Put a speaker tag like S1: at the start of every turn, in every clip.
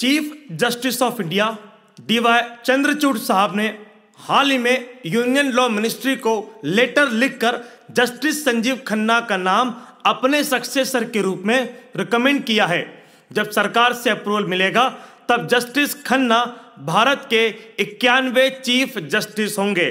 S1: chief Justice of India D Y Chandrachud साहब ने हाल ही में यूनियन लॉ मिनिस्ट्री को लेटर लिखकर जस्टिस संजीव खन्ना का नाम अपने सक्सेसर के रूप में रिकमेंड किया है जब सरकार से अप्रूवल मिलेगा तब जस्टिस खन्ना भारत के इक्यानवे चीफ जस्टिस होंगे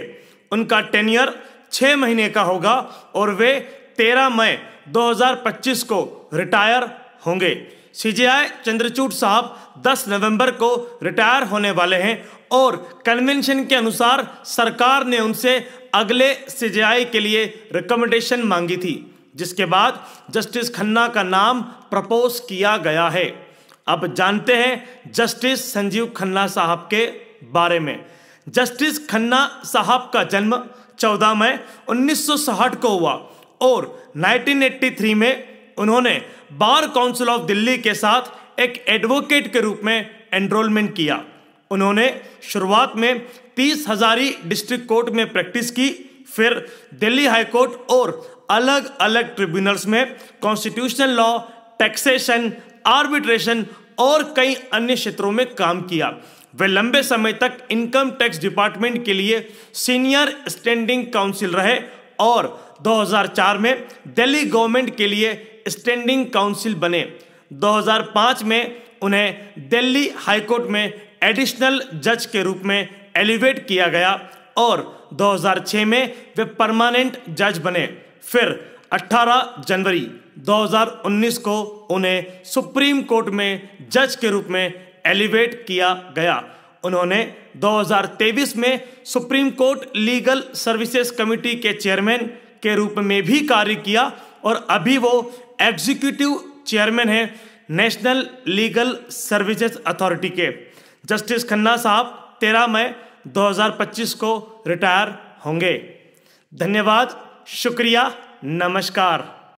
S1: उनका टेनियर छः महीने का होगा और वे 13 मई 2025 को रिटायर होंगे सीजेआई चंद्रचूड़ साहब 10 नवंबर को रिटायर होने वाले हैं और कन्वेंशन के अनुसार सरकार ने उनसे अगले सीजीआई के लिए रिकमेंडेशन मांगी थी जिसके बाद जस्टिस खन्ना का नाम प्रपोज किया गया है अब जानते हैं जस्टिस संजीव खन्ना साहब के बारे में जस्टिस खन्ना साहब का जन्म 14 मई उन्नीस को हुआ और 1983 में उन्होंने बार काउंसिल ऑफ दिल्ली के साथ एक एडवोकेट के रूप में एनरोलमेंट किया उन्होंने शुरुआत में तीस हजारी डिस्ट्रिक्ट कोर्ट में प्रैक्टिस की फिर दिल्ली हाई कोर्ट और अलग अलग ट्रिब्यूनल्स में कॉन्स्टिट्यूशनल लॉ टैक्सेशन आर्बिट्रेशन और कई अन्य क्षेत्रों में काम किया वे लंबे समय तक इनकम टैक्स डिपार्टमेंट के लिए सीनियर स्टैंडिंग काउंसिल रहे और 2004 में दिल्ली गवर्नमेंट के लिए स्टैंडिंग काउंसिल बने 2005 में उन्हें दिल्ली हाईकोर्ट में एडिशनल जज के रूप में एलिवेट किया गया और 2006 में वे परमानेंट जज बने फिर 18 जनवरी 2019 को उन्हें सुप्रीम कोर्ट में जज के रूप में एलिवेट किया गया उन्होंने 2023 में Supreme Court legal services committee के चेयरमैन के रूप में भी कार्य किया और अभी वो एग्जीक्यूटिव चेयरमैन हैं नेशनल लीगल सर्विसेज अथॉरिटी के जस्टिस खन्ना साहब 13 मई 2025 को रिटायर होंगे धन्यवाद शुक्रिया नमस्कार